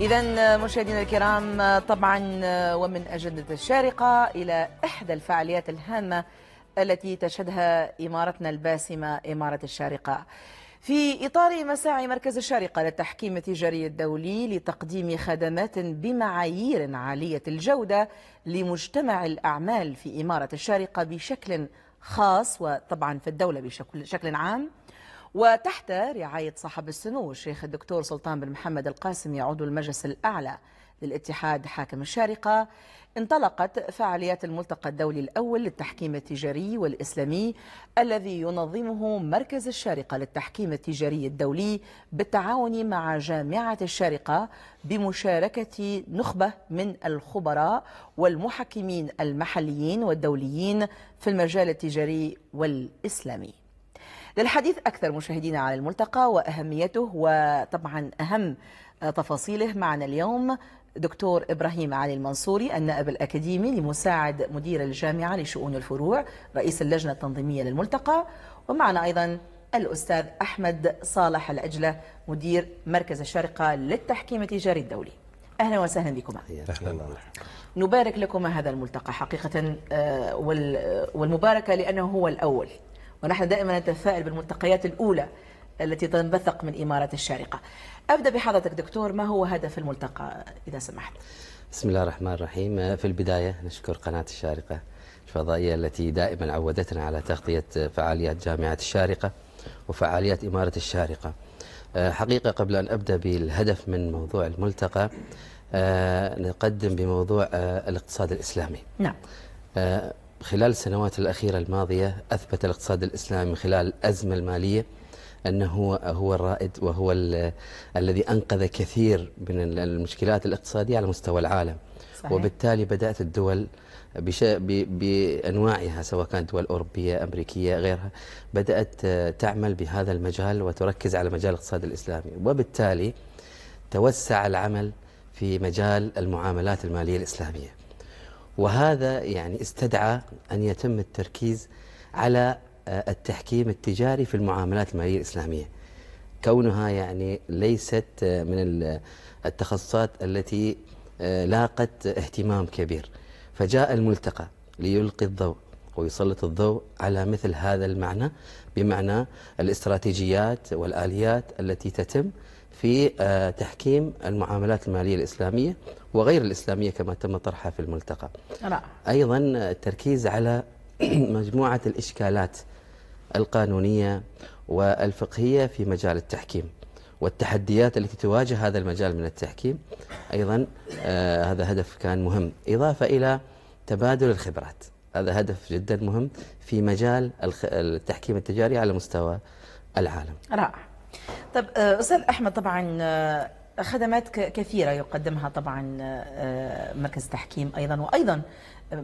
إذا مشاهدينا الكرام طبعا ومن أجندة الشارقة إلى إحدى الفعاليات الهامة التي تشهدها إمارتنا الباسمة إمارة الشارقة في إطار مساعي مركز الشارقة للتحكيم التجاري الدولي لتقديم خدمات بمعايير عالية الجودة لمجتمع الأعمال في إمارة الشارقة بشكل خاص وطبعا في الدولة بشكل عام وتحت رعاية صاحب السمو الشيخ الدكتور سلطان بن محمد القاسمي عضو المجلس الأعلى للاتحاد حاكم الشارقة انطلقت فعاليات الملتقى الدولي الأول للتحكيم التجاري والإسلامي الذي ينظمه مركز الشارقة للتحكيم التجاري الدولي بالتعاون مع جامعة الشارقة بمشاركة نخبة من الخبراء والمحكمين المحليين والدوليين في المجال التجاري والإسلامي للحديث أكثر مشاهدينا على الملتقى وأهميته وطبعا أهم آه، تفاصيله معنا اليوم دكتور إبراهيم علي المنصوري النائب الأكاديمي لمساعد مدير الجامعة لشؤون الفروع رئيس اللجنة التنظيمية للملتقى ومعنا أيضا الأستاذ أحمد صالح الأجلة مدير مركز الشارقة للتحكيم التجاري الدولي أهلا وسهلا بكم أهلا نبارك لكم هذا الملتقى حقيقة آه، والمباركة لأنه هو الأول ونحن دائما نتفائل بالملتقيات الأولى التي تنبثق من إمارة الشارقة أبدأ بحضرتك دكتور ما هو هدف الملتقى إذا سمحت بسم الله الرحمن الرحيم في البداية نشكر قناة الشارقة الفضائية التي دائما عودتنا على تغطية فعاليات جامعة الشارقة وفعاليات إمارة الشارقة آه، حقيقة قبل أن أبدأ بالهدف من موضوع الملتقى آه، نقدم بموضوع آه، الاقتصاد الإسلامي نعم خلال السنوات الأخيرة الماضية أثبت الاقتصاد الإسلامي من خلال الأزمة المالية أنه هو, هو الرائد وهو الذي أنقذ كثير من المشكلات الاقتصادية على مستوى العالم صحيح. وبالتالي بدأت الدول بأنواعها سواء كانت دول أوروبية أمريكية غيرها بدأت آه، تعمل بهذا المجال وتركز على مجال الاقتصاد الإسلامي وبالتالي توسع العمل في مجال المعاملات المالية الإسلامية وهذا يعني استدعى أن يتم التركيز على آه، التحكيم التجاري في المعاملات المالية الإسلامية كونها يعني ليست آه، من التخصصات التي آه، لاقت اهتمام كبير فجاء الملتقى ليلقي الضوء ويسلط الضوء على مثل هذا المعنى بمعنى الاستراتيجيات والآليات التي تتم في آه، تحكيم المعاملات المالية الإسلامية وغير الإسلامية كما تم طرحها في الملتقى أيضا التركيز على مجموعة الإشكالات القانونية والفقهية في مجال التحكيم والتحديات التي تواجه هذا المجال من التحكيم أيضا آه، هذا هدف كان مهم إضافة إلى تبادل الخبرات هذا هدف جدا مهم في مجال التحكيم التجاري على مستوى العالم رائع طب آه، أستاذ أحمد طبعا آه، خدمات كثيرة يقدمها طبعا آه، مركز التحكيم أيضا وأيضا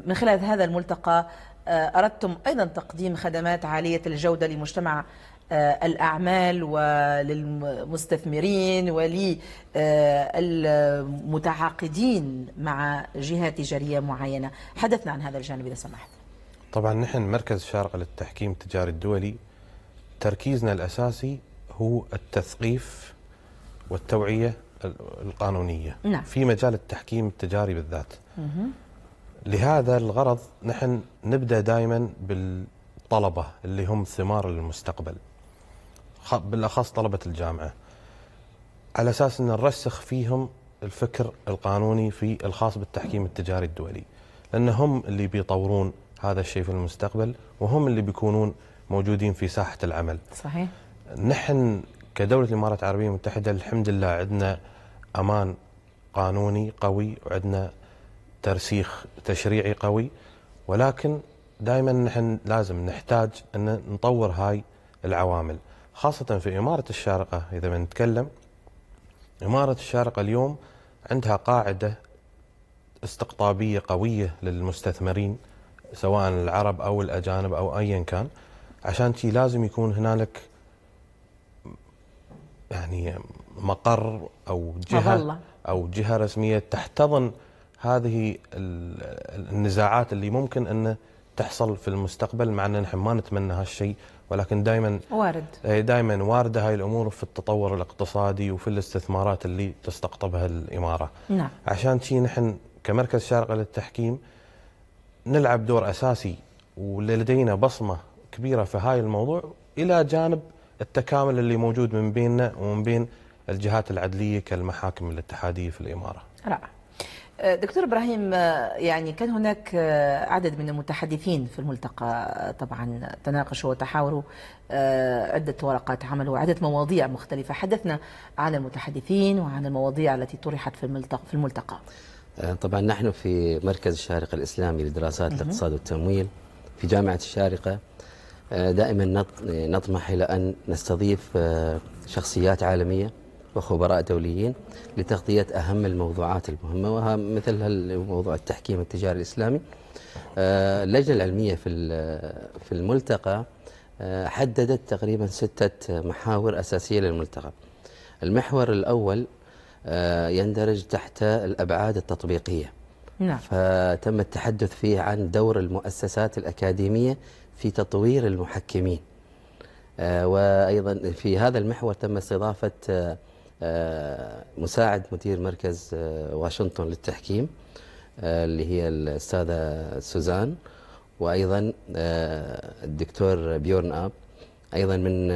من خلال هذا الملتقى أردتم أيضا تقديم خدمات عالية الجودة لمجتمع آه، الأعمال وللمستثمرين وللمتعاقدين مع جهة تجارية معينة حدثنا عن هذا الجانب إذا سمحت طبعا نحن مركز شارقة للتحكيم التجاري الدولي تركيزنا الأساسي هو التثقيف والتوعية القانونية نعم. في مجال التحكيم التجاري بالذات مه. لهذا الغرض نحن نبدأ دائما بالطلبة اللي هم ثمار المستقبل بالاخص طلبه الجامعه على اساس ان نرسخ فيهم الفكر القانوني في الخاص بالتحكيم التجاري الدولي لان هم اللي بيطورون هذا الشيء في المستقبل وهم اللي بيكونون موجودين في ساحه العمل صحيح نحن كدوله الامارات العربيه المتحده الحمد لله عندنا امان قانوني قوي وعندنا ترسيخ تشريعي قوي ولكن دائما نحن لازم نحتاج ان نطور هاي العوامل خاصة في إمارة الشارقة إذا بنتكلم إمارة الشارقة اليوم عندها قاعدة استقطابية قوية للمستثمرين سواء العرب أو الأجانب أو أيا كان عشان شي لازم يكون هنالك يعني مقر أو جهة مظلة. أو جهة رسمية تحتضن هذه النزاعات اللي ممكن أن تحصل في المستقبل مع ان نحن ما نتمنى هالشيء ولكن دائما وارد إيه، دائما وارده هاي الامور في التطور الاقتصادي وفي الاستثمارات اللي تستقطبها الاماره. نعم. عشان شي نحن كمركز شارقه للتحكيم نلعب دور اساسي ولدينا بصمه كبيره في هاي الموضوع الى جانب التكامل اللي موجود من بيننا ومن بين الجهات العدليه كالمحاكم الاتحاديه في الاماره. رائع. دكتور ابراهيم آه، يعني كان هناك آه، عدد من المتحدثين في الملتقى آه، طبعا تناقشوا وتحاوروا عده ورقات عمل وعده مواضيع مختلفه حدثنا عن المتحدثين وعن المواضيع التي طرحت في الملتقى في الملتقى طبعا نحن في مركز الشارقه الاسلامي لدراسات الاقتصاد والتمويل في جامعه الشارقه دائما نطمح الى ان نستضيف شخصيات عالميه وخبراء دوليين لتغطية أهم الموضوعات المهمة وها مثل موضوع التحكيم التجاري الإسلامي آه، اللجنة العلمية في في الملتقى آه، حددت تقريبا ستة محاور أساسية للملتقى المحور الأول آه، يندرج تحت الأبعاد التطبيقية نعم. فتم التحدث فيه عن دور المؤسسات الأكاديمية في تطوير المحكمين وأيضا في هذا المحور تم استضافة آه، مساعد مدير مركز آه، واشنطن للتحكيم آه، اللي هي الأستاذة سوزان وأيضا الدكتور بيورن أب أيضا من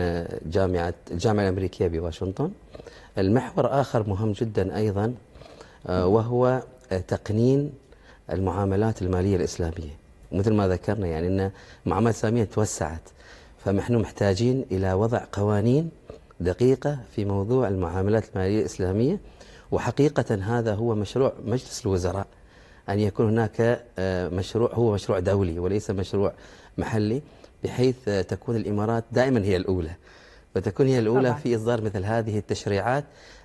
جامعة الجامعة الأمريكية بواشنطن المحور آخر مهم جدا أيضا وهو تقنين المعاملات المالية الإسلامية مثل ما ذكرنا يعني أن المعاملات الإسلامية توسعت فنحن محتاجين إلى وضع قوانين دقيقة في موضوع المعاملات المالية الإسلامية وحقيقة هذا هو مشروع مجلس الوزراء أن يكون هناك آه، مشروع هو مشروع دولي وليس مشروع محلي بحيث آه، تكون الإمارات دائما هي الأولى وتكون هي الأولى طبعا. في إصدار مثل هذه التشريعات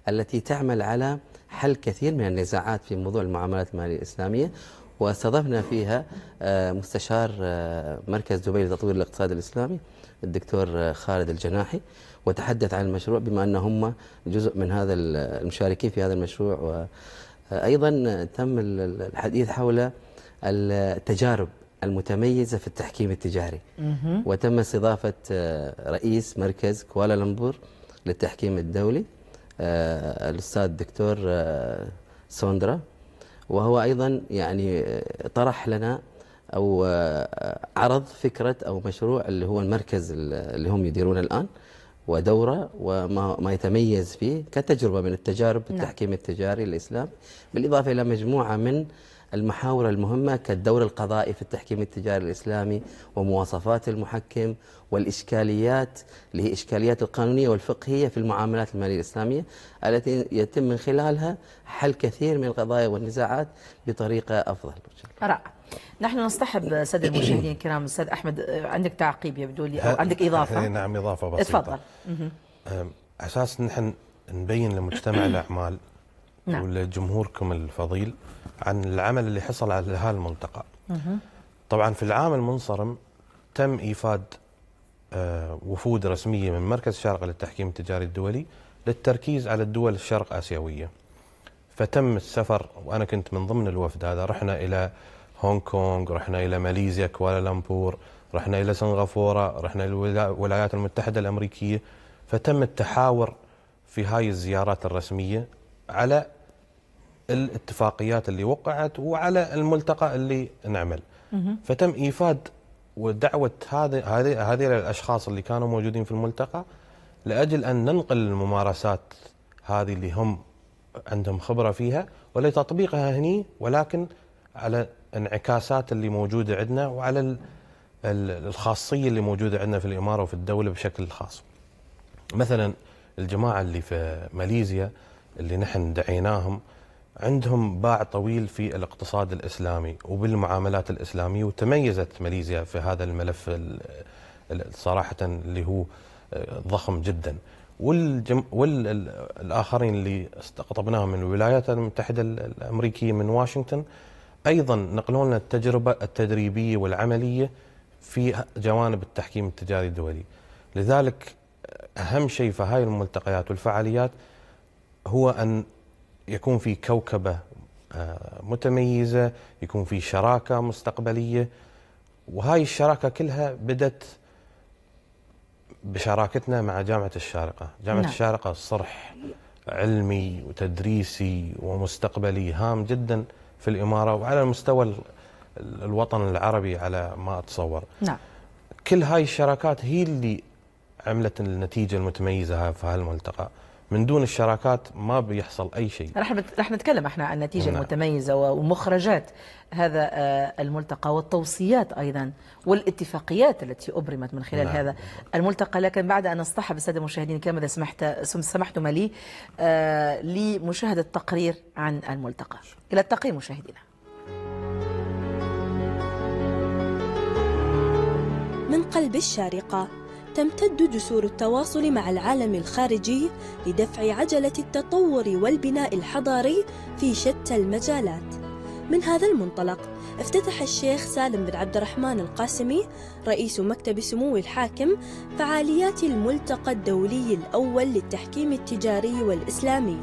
التي تعمل على حل كثير من النزاعات في موضوع المعاملات المالية الإسلامية واستضفنا فيها آه، مستشار مركز دبي لتطوير الاقتصاد الإسلامي الدكتور خالد الجناحي وتحدث عن المشروع بما أن هم جزء من هذا المشاركين في هذا المشروع وأيضا تم الحديث حول التجارب المتميزة في التحكيم التجاري وتم استضافة آه، رئيس مركز كوالالمبور للتحكيم الدولي آه، الأستاذ الدكتور آه، سوندرا وهو أيضا يعني طرح لنا أو عرض فكرة أو مشروع اللي هو المركز اللي هم يديرونه الآن ودوره وما يتميز فيه كتجربه من التجارب نعم. التحكيم التجاري الاسلام بالاضافه الى مجموعه من المحاور المهمة كالدور القضائي في التحكيم التجاري الإسلامي ومواصفات المحكم والإشكاليات اللي هي إشكاليات القانونية والفقهية في المعاملات المالية الإسلامية التي يتم من خلالها حل كثير من القضايا والنزاعات بطريقة أفضل رائع نحن نصطحب سادة المشاهدين الكرام أستاذ أحمد عندك تعقيب يبدو لي أو عندك إضافة نعم إضافة بسيطة اتفضل أساس نحن نبين لمجتمع الأعمال نعم. ولجمهوركم الفضيل عن العمل اللي حصل على المنطقة طبعا في العام المنصرم تم إيفاد آه، وفود رسمية من مركز الشرق للتحكيم التجاري الدولي للتركيز على الدول الشرق آسيوية فتم السفر وأنا كنت من ضمن الوفد هذا رحنا إلى هونغ كونغ رحنا إلى ماليزيا كوالالمبور رحنا إلى سنغافورة رحنا إلى الولايات المتحدة الأمريكية فتم التحاور في هاي الزيارات الرسمية على الاتفاقيات اللي وقعت وعلى الملتقى اللي نعمل فتم ايفاد ودعوه هذه هذه هذه الاشخاص اللي كانوا موجودين في الملتقى لاجل ان ننقل الممارسات هذه اللي هم عندهم خبره فيها ولتطبيقها هني ولكن على انعكاسات اللي موجوده عندنا وعلى الخاصيه اللي موجوده عندنا في الاماره وفي الدوله بشكل خاص. مثلا الجماعه اللي في ماليزيا اللي نحن دعيناهم عندهم باع طويل في الاقتصاد الاسلامي وبالمعاملات الاسلاميه وتميزت ماليزيا في هذا الملف صراحه اللي هو آه، ضخم جدا والجم... والاخرين اللي استقطبناهم من الولايات المتحده الامريكيه من واشنطن ايضا نقلوا لنا التجربه التدريبيه والعمليه في جوانب التحكيم التجاري الدولي لذلك آه، اهم شيء في هاي الملتقيات والفعاليات هو ان يكون في كوكبة آه، متميزة يكون في شراكة مستقبلية وهاي الشراكة كلها بدت بشراكتنا مع جامعة الشارقة جامعة نعم. الشارقة صرح علمي وتدريسي ومستقبلي هام جدا في الإمارة وعلى المستوى الوطن العربي على ما أتصور نعم. كل هاي الشراكات هي اللي عملت النتيجة المتميزة في هالملتقى من دون الشراكات ما بيحصل أي شيء رح نتكلم احنا عن النتيجة نعم. المتميزة ومخرجات هذا آه، الملتقى والتوصيات أيضا والاتفاقيات التي أبرمت من خلال نعم. هذا الملتقى لكن بعد أن أصطحب السادة المشاهدين كما إذا سمحت سمحتم لي آه، لمشاهدة تقرير عن الملتقى إلى التقي مشاهدينا من قلب الشارقة تمتد جسور التواصل مع العالم الخارجي لدفع عجلة التطور والبناء الحضاري في شتى المجالات. من هذا المنطلق افتتح الشيخ سالم بن عبد الرحمن القاسمي رئيس مكتب سمو الحاكم فعاليات الملتقى الدولي الأول للتحكيم التجاري والإسلامي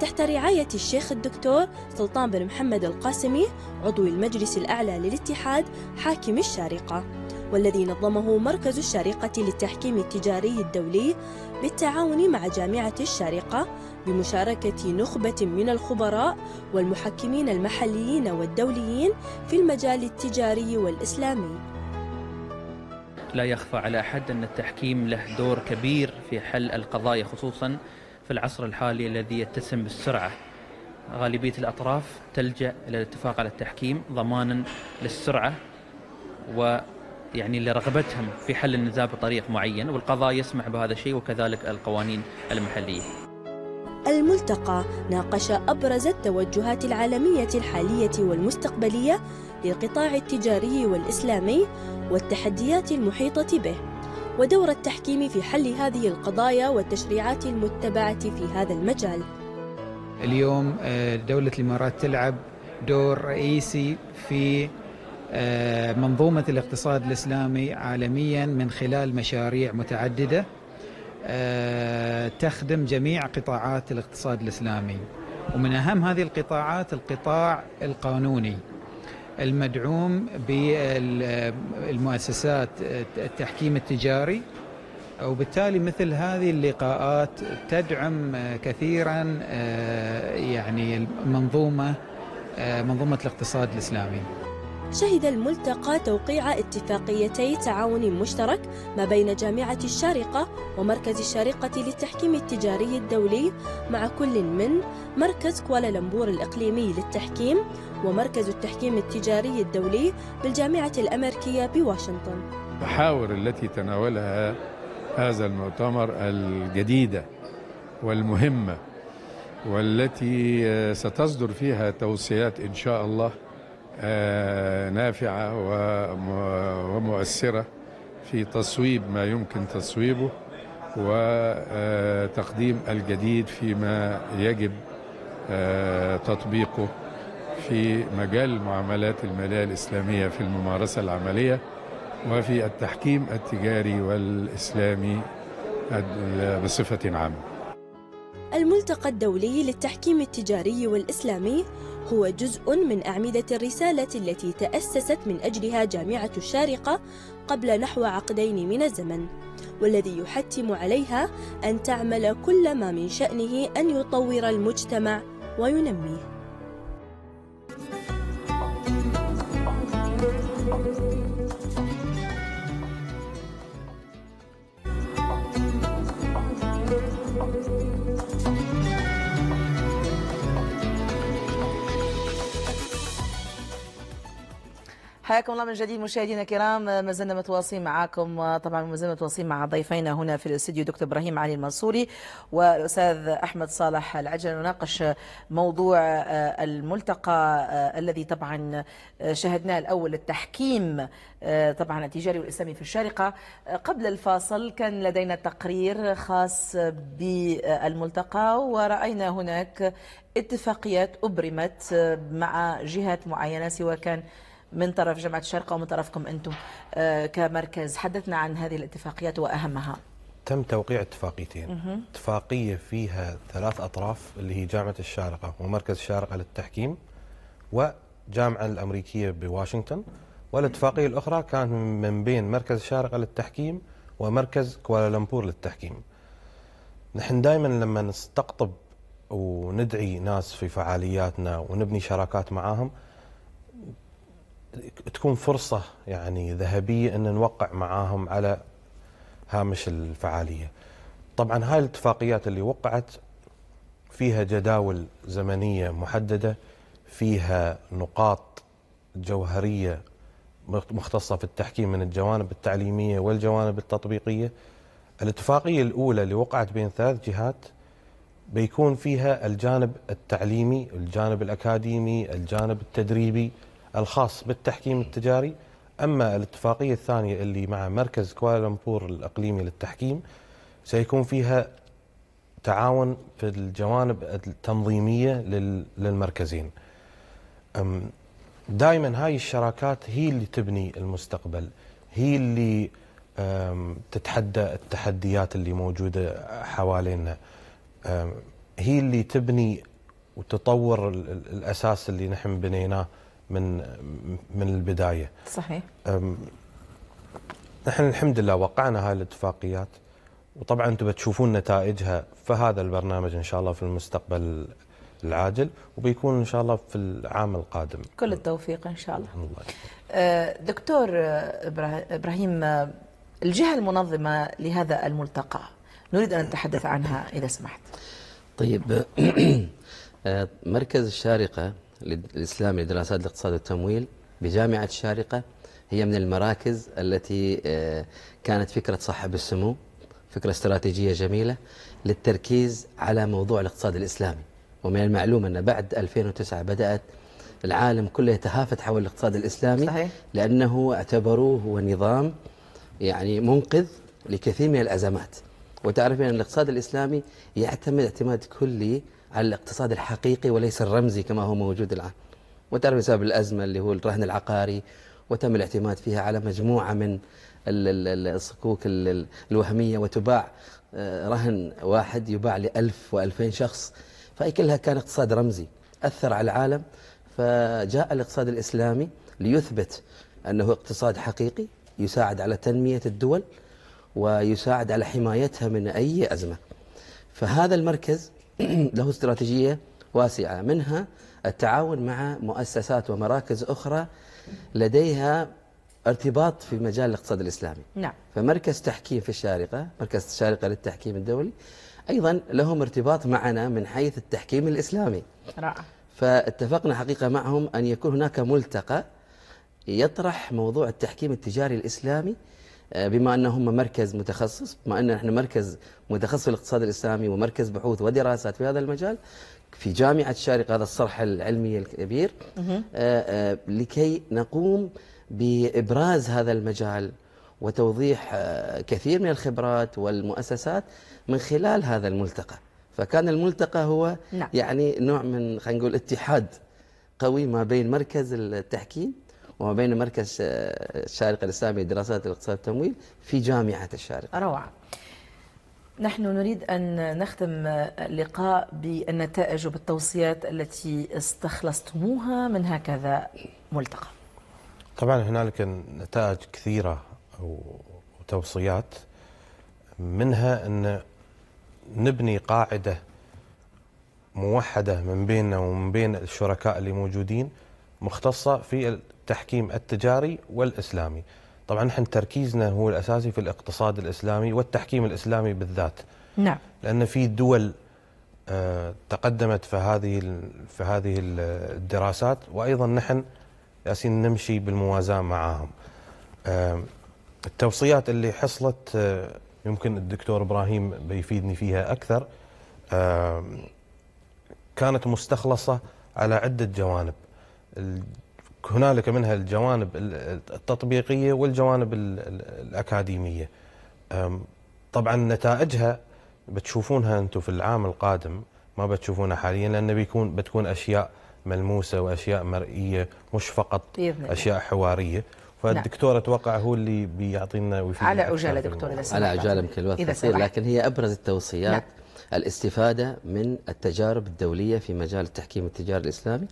تحت رعاية الشيخ الدكتور سلطان بن محمد القاسمي عضو المجلس الأعلى للاتحاد حاكم الشارقة والذي نظمه مركز الشارقة للتحكيم التجاري الدولي بالتعاون مع جامعة الشارقة بمشاركة نخبة من الخبراء والمحكمين المحليين والدوليين في المجال التجاري والإسلامي لا يخفى على أحد أن التحكيم له دور كبير في حل القضايا خصوصا في العصر الحالي الذي يتسم بالسرعة غالبية الأطراف تلجأ إلى الاتفاق على التحكيم ضمانا للسرعة و يعني لرغبتهم في حل النزاع بطريق معين والقضاء يسمح بهذا الشيء وكذلك القوانين المحليه. الملتقى ناقش ابرز التوجهات العالميه الحاليه والمستقبليه للقطاع التجاري والاسلامي والتحديات المحيطه به ودور التحكيم في حل هذه القضايا والتشريعات المتبعه في هذا المجال. اليوم آه، دوله الامارات تلعب دور رئيسي في آه، منظومة الاقتصاد الإسلامي عالميا من خلال مشاريع متعددة آه، تخدم جميع قطاعات الاقتصاد الإسلامي ومن أهم هذه القطاعات القطاع القانوني المدعوم بالمؤسسات التحكيم التجاري وبالتالي مثل هذه اللقاءات تدعم كثيرا آه، يعني المنظومة منظومة الاقتصاد الإسلامي شهد الملتقى توقيع اتفاقيتي تعاون مشترك ما بين جامعة الشارقة ومركز الشارقة للتحكيم التجاري الدولي مع كل من مركز كوالالمبور الإقليمي للتحكيم ومركز التحكيم التجاري الدولي بالجامعة الأمريكية بواشنطن المحاور التي تناولها هذا المؤتمر الجديدة والمهمة والتي ستصدر فيها توصيات إن شاء الله نافعة ومؤثرة في تصويب ما يمكن تصويبه وتقديم آه، الجديد فيما يجب آه، تطبيقه في مجال معاملات المالية الإسلامية في الممارسة العملية وفي التحكيم التجاري والإسلامي بصفة عامة الملتقى الدولي للتحكيم التجاري والإسلامي هو جزء من أعمدة الرسالة التي تأسست من أجلها جامعة الشارقة قبل نحو عقدين من الزمن والذي يحتم عليها أن تعمل كل ما من شأنه أن يطور المجتمع وينميه حياكم الله من جديد مشاهدينا الكرام آه، ما زلنا متواصلين معاكم آه، طبعا ما زلنا متواصلين مع ضيفينا هنا في الاستديو دكتور ابراهيم علي المنصوري والاستاذ احمد صالح العجل نناقش موضوع آه، الملتقى الذي طبعا شهدناه الاول التحكيم طبعا التجاري والاسلامي في الشارقه قبل الفاصل كان لدينا تقرير خاص بالملتقى وراينا هناك اتفاقيات ابرمت مع جهات معينه سواء كان من طرف جامعه الشارقه ومن طرفكم انتم آه، كمركز حدثنا عن هذه الاتفاقيات واهمها تم توقيع اتفاقيتين اتفاقيه فيها ثلاث اطراف اللي هي جامعه الشارقه ومركز الشارقه للتحكيم وجامعه الامريكيه بواشنطن والاتفاقيه الاخرى كانت من بين مركز الشارقه للتحكيم ومركز كوالالمبور للتحكيم نحن دائما لما نستقطب وندعي ناس في فعالياتنا ونبني شراكات معاهم تكون فرصة يعني ذهبية أن نوقع معاهم على هامش الفعالية طبعا هاي الاتفاقيات اللي وقعت فيها جداول زمنية محددة فيها نقاط جوهرية مختصة في التحكيم من الجوانب التعليمية والجوانب التطبيقية الاتفاقية الأولى اللي وقعت بين ثلاث جهات بيكون فيها الجانب التعليمي الجانب الأكاديمي الجانب التدريبي الخاص بالتحكيم التجاري أما الاتفاقية الثانية اللي مع مركز كوالالمبور الأقليمي للتحكيم سيكون فيها تعاون في الجوانب التنظيمية للمركزين دائما هاي الشراكات هي اللي تبني المستقبل هي اللي تتحدى التحديات اللي موجودة حوالينا هي اللي تبني وتطور الأساس اللي نحن بنيناه من من البدايه. صحيح. نحن الحمد لله وقعنا هاي الاتفاقيات وطبعا انتم بتشوفون نتائجها فهذا البرنامج ان شاء الله في المستقبل العاجل وبيكون ان شاء الله في العام القادم. كل التوفيق ان شاء الله. الله. أه، دكتور ابراهيم الجهه المنظمه لهذا الملتقى نريد ان نتحدث عنها اذا سمحت. طيب أه، مركز الشارقه الإسلامي لدراسات الاقتصاد والتمويل بجامعة الشارقة هي من المراكز التي آه، كانت فكرة صاحب السمو فكرة استراتيجية جميلة للتركيز على موضوع الاقتصاد الإسلامي ومن المعلوم أن بعد 2009 بدأت العالم كله يتهافت حول الاقتصاد الإسلامي صحيح. لأنه اعتبروه هو نظام يعني منقذ لكثير من الأزمات وتعرفين أن الاقتصاد الإسلامي يعتمد اعتماد كلي على الاقتصاد الحقيقي وليس الرمزي كما هو موجود الآن وتعرف بسبب الأزمة اللي هو الرهن العقاري وتم الاعتماد فيها على مجموعة من الصكوك الوهمية وتباع آه، رهن واحد يباع لألف وألفين شخص فهي كلها كان اقتصاد رمزي أثر على العالم فجاء الاقتصاد الإسلامي ليثبت أنه اقتصاد حقيقي يساعد على تنمية الدول ويساعد على حمايتها من أي أزمة فهذا المركز له استراتيجية واسعة منها التعاون مع مؤسسات ومراكز أخرى لديها ارتباط في مجال الاقتصاد الإسلامي نعم. فمركز تحكيم في الشارقة مركز الشارقة للتحكيم الدولي أيضا لهم ارتباط معنا من حيث التحكيم الإسلامي رائع فاتفقنا حقيقة معهم أن يكون هناك ملتقى يطرح موضوع التحكيم التجاري الإسلامي آه، بما أنهم مركز متخصص بما أن نحن مركز متخصص في الاقتصاد الإسلامي ومركز بحوث ودراسات في هذا المجال في جامعة الشارقة هذا الصرح العلمي الكبير آه، آه، لكي نقوم بإبراز هذا المجال وتوضيح كثير من الخبرات والمؤسسات من خلال هذا الملتقى فكان الملتقى هو نعم. يعني نوع من خلينا نقول اتحاد قوي ما بين مركز التحكيم وما بين مركز آه، الشارقة الإسلامي لدراسات الاقتصاد والتمويل في جامعة الشارقة روعة نحن نريد أن نختم اللقاء بالنتائج وبالتوصيات التي استخلصتموها من هكذا ملتقى طبعا هنالك نتائج كثيرة وتوصيات منها أن نبني قاعدة موحدة من بيننا ومن بين الشركاء اللي موجودين مختصه في التحكيم التجاري والاسلامي. طبعا نحن تركيزنا هو الاساسي في الاقتصاد الاسلامي والتحكيم الاسلامي بالذات. نعم. لان في دول آه، تقدمت في هذه في هذه الدراسات وايضا نحن ياسين نمشي بالموازاه معاهم. آه، التوصيات اللي حصلت آه، يمكن الدكتور ابراهيم بيفيدني فيها اكثر كانت مستخلصه على عده جوانب هنالك منها الجوانب التطبيقيه والجوانب الاكاديميه. طبعا نتائجها بتشوفونها انتم في العام القادم ما بتشوفونها حاليا لان بيكون بتكون اشياء ملموسه واشياء مرئيه مش فقط بإذن اشياء حواريه فالدكتور نعم. اتوقع هو اللي بيعطينا على عجاله دكتور على عجاله يمكن الوقت قصير لكن هي ابرز التوصيات نعم. الاستفادة من التجارب الدولية في مجال التحكيم التجاري الإسلامي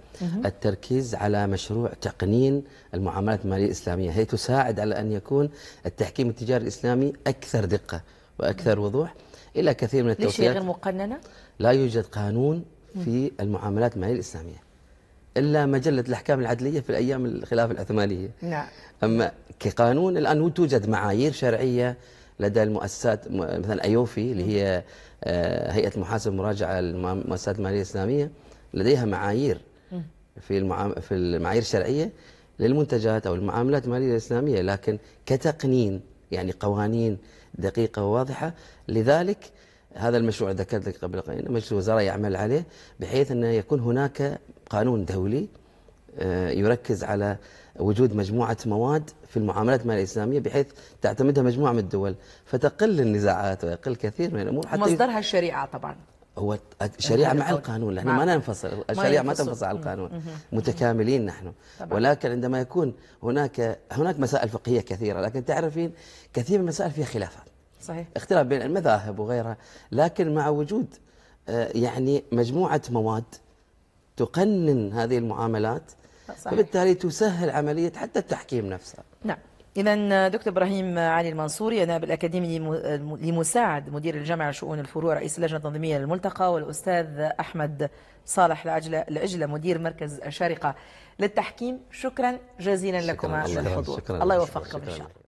التركيز على مشروع تقنين المعاملات المالية الإسلامية هي تساعد على أن يكون التحكيم التجاري الإسلامي أكثر دقة وأكثر وضوح إلى كثير من التوصيات غير مقننة؟ لا يوجد قانون في المعاملات المالية الإسلامية إلا مجلة الأحكام العدلية في الأيام الخلافة العثمانية نعم أما كقانون الآن توجد معايير شرعية لدى المؤسسات مثلا ايوفي اللي هي آه، هيئه المحاسب مراجعه المؤسسات الماليه الاسلاميه لديها معايير في في المعايير الشرعيه للمنتجات او المعاملات الماليه الاسلاميه لكن كتقنين يعني قوانين دقيقه وواضحه لذلك هذا المشروع ذكرت لك قبل قليل مجلس الوزراء يعمل عليه بحيث انه يكون هناك قانون دولي آه، يركز على وجود مجموعة مواد في المعاملات المالية الإسلامية بحيث تعتمدها مجموعة من الدول فتقل النزاعات ويقل كثير من الأمور حتى مصدرها الشريعة طبعا هو الشريعة نعم. مع القانون نحن نعم. ما ننفصل الشريعة ما تنفصل عن القانون متكاملين نحن طبعا. ولكن عندما يكون هناك هناك مسائل فقهية كثيرة لكن تعرفين كثير من المسائل فيها خلافات صحيح اختلاف بين المذاهب وغيرها لكن مع وجود آه، يعني مجموعة مواد تقنن هذه المعاملات فبالتالي تسهل عملية حتى التحكيم نفسه نعم إذا دكتور إبراهيم علي المنصوري نائب الأكاديمي لمساعد مدير الجامعة لشؤون الفروع رئيس اللجنة التنظيمية للملتقى والأستاذ أحمد صالح العجلة, العجلة مدير مركز الشارقة للتحكيم شكرا جزيلا شكرا على للحضور الله يوفقكم إن شاء الله